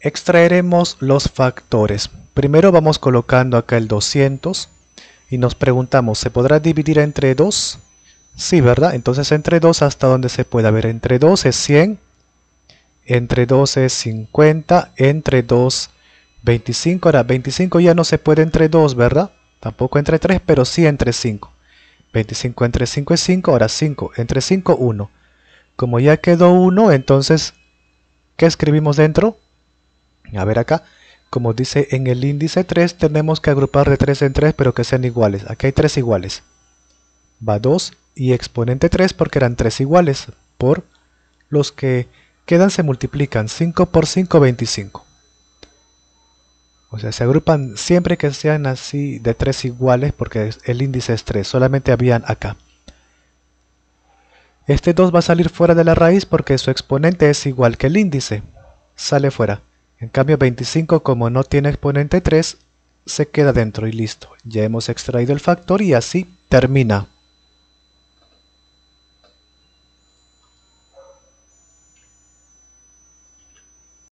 Extraeremos los factores. Primero vamos colocando acá el 200 y nos preguntamos, ¿se podrá dividir entre 2? Sí, ¿verdad? Entonces entre 2 hasta donde se pueda. ver, entre 2 es 100, entre 2 es 50, entre 2 25. Ahora, 25 ya no se puede entre 2, ¿verdad? Tampoco entre 3, pero sí entre 5. 25 entre 5 es 5, ahora 5. Entre 5, 1. Como ya quedó 1, entonces, ¿qué escribimos dentro? A ver acá, como dice en el índice 3, tenemos que agrupar de 3 en 3, pero que sean iguales. Aquí hay 3 iguales. Va 2 y exponente 3 porque eran 3 iguales. Por los que quedan se multiplican. 5 por 5, 25. O sea, se agrupan siempre que sean así de 3 iguales porque el índice es 3. Solamente habían acá. Este 2 va a salir fuera de la raíz porque su exponente es igual que el índice. Sale fuera. En cambio 25 como no tiene exponente 3 se queda dentro y listo. Ya hemos extraído el factor y así termina.